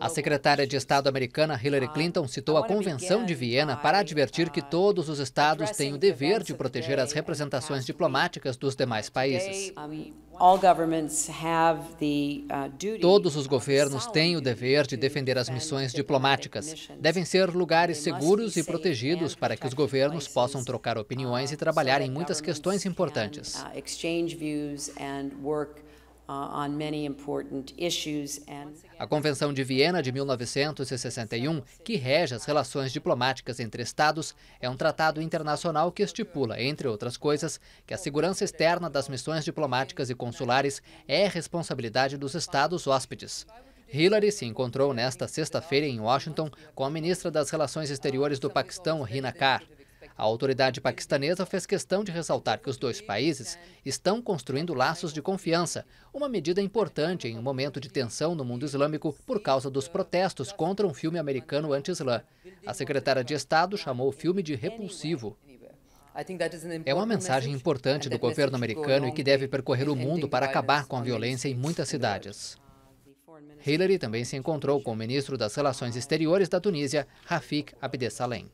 A secretária de Estado americana Hillary ah, Clinton citou a Convenção de Viena para advertir que ah, todos os estados têm o dever de proteger as representações diplomáticas dos demais países. Uh, todos os governos têm o dever de defender as missões diplomáticas. Devem ser lugares seguros e protegidos para que os governos possam trocar opiniões ah, e trabalhar em muitas questões importantes. Uh, Uh, a Convenção de Viena de 1961, que rege as relações diplomáticas entre Estados, é um tratado internacional que estipula, entre outras coisas, que a segurança externa das missões diplomáticas e consulares é responsabilidade dos Estados hóspedes. Hillary se encontrou nesta sexta-feira em Washington com a ministra das Relações Exteriores do Paquistão, Rina Kar. A autoridade paquistanesa fez questão de ressaltar que os dois países estão construindo laços de confiança, uma medida importante em um momento de tensão no mundo islâmico por causa dos protestos contra um filme americano anti-islã. A secretária de Estado chamou o filme de repulsivo. É uma mensagem importante do governo americano e que deve percorrer o mundo para acabar com a violência em muitas cidades. Hillary também se encontrou com o ministro das Relações Exteriores da Tunísia, Rafik Abdesalem.